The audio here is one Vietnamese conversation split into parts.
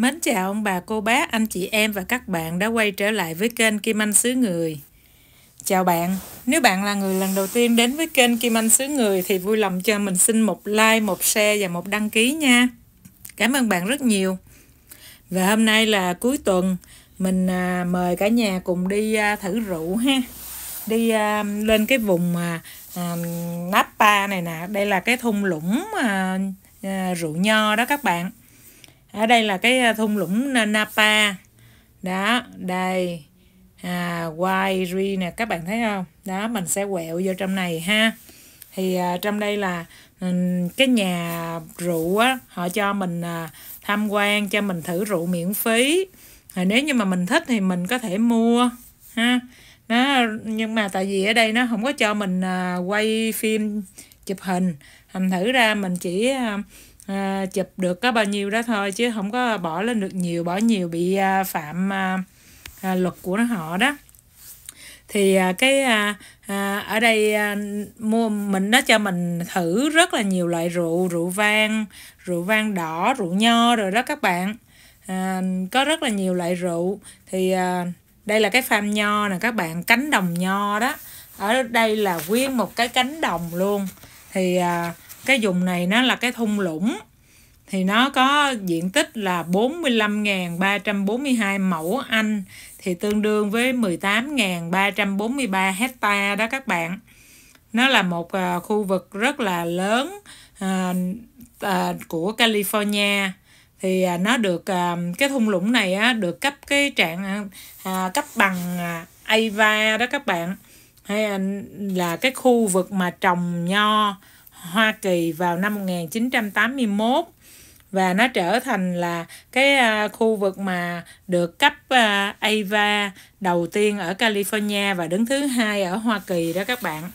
Mến chào ông bà, cô bác, anh chị em và các bạn đã quay trở lại với kênh Kim Anh Sứ Người. Chào bạn, nếu bạn là người lần đầu tiên đến với kênh Kim Anh Sứ Người thì vui lòng cho mình xin một like, một share và một đăng ký nha. Cảm ơn bạn rất nhiều. Và hôm nay là cuối tuần, mình à, mời cả nhà cùng đi à, thử rượu ha. Đi à, lên cái vùng Napa này nè, đây là cái thung lũng rượu nho đó các bạn ở đây là cái à, thung lũng Napa đó đây à, Wairi nè các bạn thấy không đó mình sẽ quẹo vô trong này ha thì à, trong đây là ừ, cái nhà rượu á họ cho mình à, tham quan cho mình thử rượu miễn phí à, nếu như mà mình thích thì mình có thể mua ha nó nhưng mà tại vì ở đây nó không có cho mình à, quay phim chụp hình thành thử ra mình chỉ à, à, chụp được có bao nhiêu đó thôi chứ không có bỏ lên được nhiều bỏ nhiều bị à, phạm à, à, luật của nó họ đó thì à, cái à, à, ở đây à, mua mình nó cho mình thử rất là nhiều loại rượu rượu vang rượu vang đỏ rượu nho rồi đó các bạn à, có rất là nhiều loại rượu thì à, đây là cái farm nho nè các bạn cánh đồng nho đó ở đây là nguyên một cái cánh đồng luôn thì à, cái vùng này nó là cái thung lũng thì nó có diện tích là 45.342 mẫu Anh thì tương đương với 18.343 hecta đó các bạn. Nó là một à, khu vực rất là lớn à, à, của California thì nó được cái thung lũng này á, được cấp cái trạng cấp bằng à, AVA đó các bạn hay là cái khu vực mà trồng nho Hoa Kỳ vào năm 1981 và nó trở thành là cái à, khu vực mà được cấp AVA à, đầu tiên ở California và đứng thứ hai ở Hoa Kỳ đó các bạn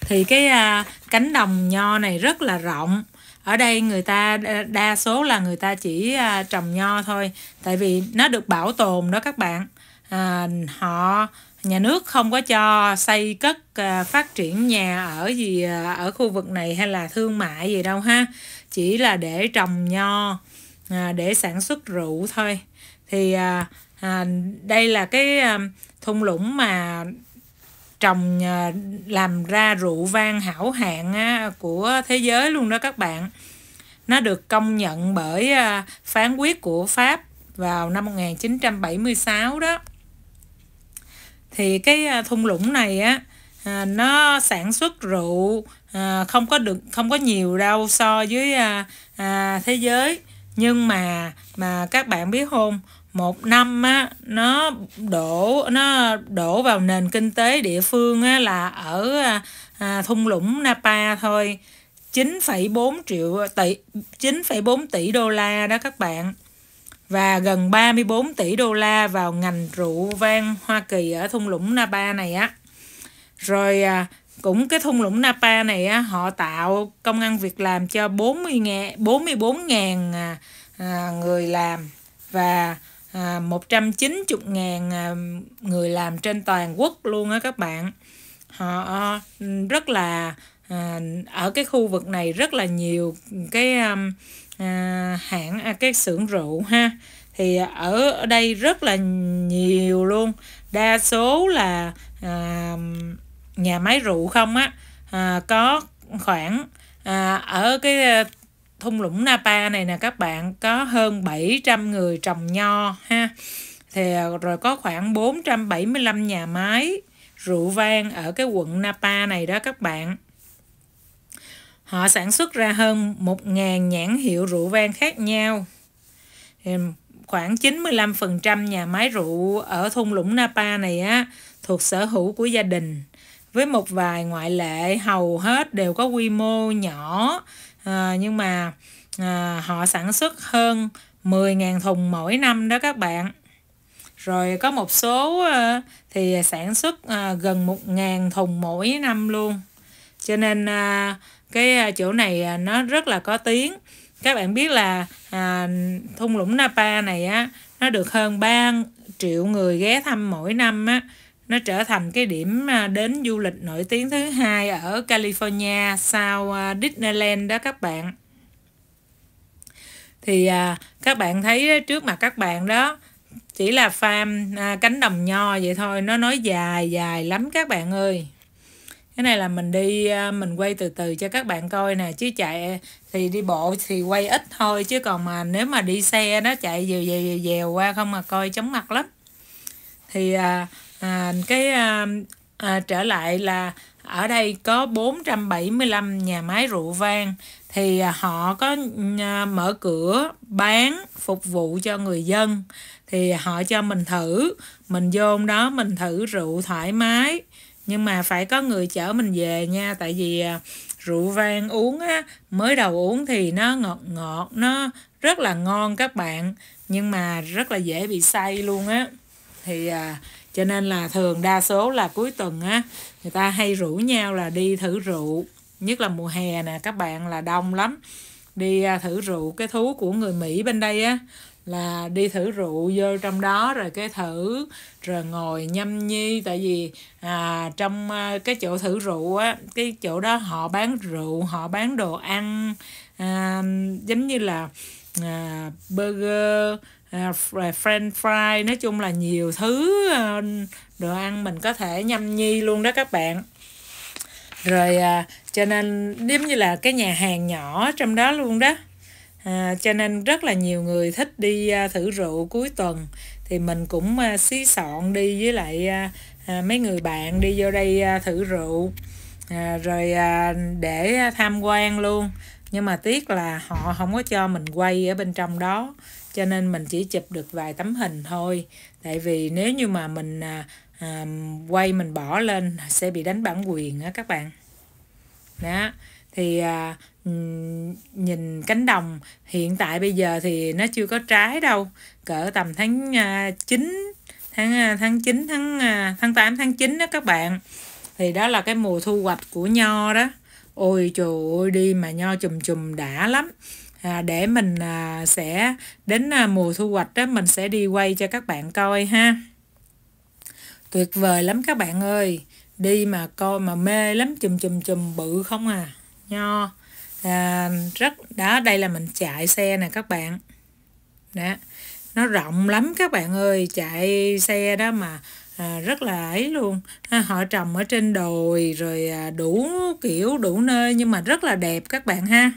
thì cái à, cánh đồng nho này rất là rộng ở đây người ta đa số là người ta chỉ trồng nho thôi tại vì nó được bảo tồn đó các bạn à, họ nhà nước không có cho xây cất phát triển nhà ở gì ở khu vực này hay là thương mại gì đâu ha chỉ là để trồng nho à, để sản xuất rượu thôi thì à, à, đây là cái à, thung lũng mà trồng à, làm ra rượu vang hảo hạng à, của thế giới luôn đó các bạn nó được công nhận bởi à, phán quyết của Pháp vào năm 1976 đó thì cái à, thung lũng này á à, nó sản xuất rượu à, không có được không có nhiều đâu so với à, à, thế giới nhưng mà mà các bạn biết không một năm á nó đổ nó đổ vào nền kinh tế địa phương á, là ở à, à thung lũng Napa thôi 9,4 triệu tỷ 9,4 tỷ đô la đó các bạn và gần 34 tỷ đô la vào ngành rượu vang Hoa Kỳ ở thung lũng Napa này á. Rồi à, cũng cái thung lũng Napa này á, họ tạo công ăn việc làm cho 40 ngàn, 44 ngàn à, à, người làm và 190 à, ngàn người làm trên toàn quốc luôn á các bạn họ ờ, rất là ở cái khu vực này rất là nhiều cái hãng à, cái xưởng rượu ha thì ở, đây rất là nhiều luôn đa số là à, nhà máy rượu không á à, có khoảng à, ở cái à, thung lũng Napa này nè các bạn có hơn 700 người trồng nho ha thì à, rồi có khoảng 475 nhà máy rượu vang ở cái quận Napa này đó các bạn họ sản xuất ra hơn 1.000 nhãn hiệu rượu vang khác nhau thì khoảng 95% nhà máy rượu ở thung lũng Napa này á thuộc sở hữu của gia đình với một vài ngoại lệ hầu hết đều có quy mô nhỏ à, nhưng mà à, họ sản xuất hơn 10.000 thùng mỗi năm đó các bạn rồi có một số à, thì sản xuất à, gần 1.000 thùng mỗi năm luôn cho nên à, cái chỗ này nó rất là có tiếng các bạn biết là à, thung lũng Napa này á nó được hơn 3 triệu người ghé thăm mỗi năm á nó trở thành cái điểm à, đến du lịch nổi tiếng thứ hai ở California sau à, Disneyland đó các bạn thì à, các bạn thấy trước mặt các bạn đó chỉ là farm cánh đồng nho vậy thôi nó nói dài dài lắm các bạn ơi cái này là mình đi mình quay từ từ cho các bạn coi nè chứ chạy thì đi bộ thì quay ít thôi chứ còn mà nếu mà đi xe nó chạy dèo dèo dèo qua không mà coi chóng mặt lắm thì à, cái à, à, trở lại là ở đây có 475 nhà máy rượu vang thì à, họ có à, mở cửa bán phục vụ cho người dân thì họ cho mình thử mình vô đó mình thử rượu thoải mái nhưng mà phải có người chở mình về nha tại vì à, rượu vang uống á mới đầu uống thì nó ngọt ngọt nó rất là ngon các bạn nhưng mà rất là dễ bị say luôn á thì à, cho nên là thường đa số là cuối tuần á người ta hay rủ nhau là đi thử rượu nhất là mùa hè nè các bạn là đông lắm đi à, thử rượu cái thú của người Mỹ bên đây á là đi thử rượu vô trong đó rồi cái thử rồi ngồi nhâm nhi tại vì à, trong à, cái chỗ thử rượu á cái chỗ đó họ bán rượu họ bán đồ ăn à, giống như là à, burger À, à, french fry nói chung là nhiều thứ à, đồ ăn mình có thể nhâm nhi luôn đó các bạn rồi cho nên giống như là cái nhà hàng nhỏ trong đó luôn đó à, cho nên rất là nhiều người thích đi thử rượu cuối tuần thì mình cũng xí soạn đi với lại mấy người bạn đi vô đây thử rượu à, rồi để tham quan luôn nhưng mà tiếc là họ không có cho mình quay ở bên trong đó cho nên mình chỉ chụp được vài tấm hình thôi tại vì nếu như mà mình à, à quay mình bỏ lên sẽ bị đánh bản quyền á các bạn đó thì à, nhìn cánh đồng hiện tại bây giờ thì nó chưa có trái đâu cỡ tầm tháng à, 9 tháng à, tháng 9 tháng à, tháng 8 tháng 9 đó các bạn thì đó là cái mùa thu hoạch của nho đó ôi trời ơi đi mà nho chùm chùm đã lắm à, để mình à, sẽ đến à, mùa thu hoạch đó mình sẽ đi quay cho các bạn coi ha tuyệt vời lắm các bạn ơi đi mà coi mà mê lắm chùm chùm chùm bự không à nho à, rất đó đây là mình chạy xe nè các bạn đó nó rộng lắm các bạn ơi chạy xe đó mà à, rất là ấy luôn ha, à, họ trồng ở trên đồi rồi à, đủ kiểu đủ nơi nhưng mà rất là đẹp các bạn ha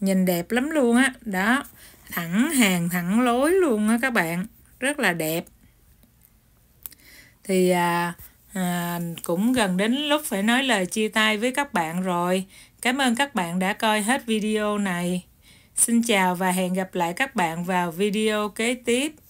nhìn đẹp lắm luôn á đó thẳng hàng thẳng lối luôn á các bạn rất là đẹp thì à, à, cũng gần đến lúc phải nói lời chia tay với các bạn rồi cảm ơn các bạn đã coi hết video này xin chào và hẹn gặp lại các bạn vào video kế tiếp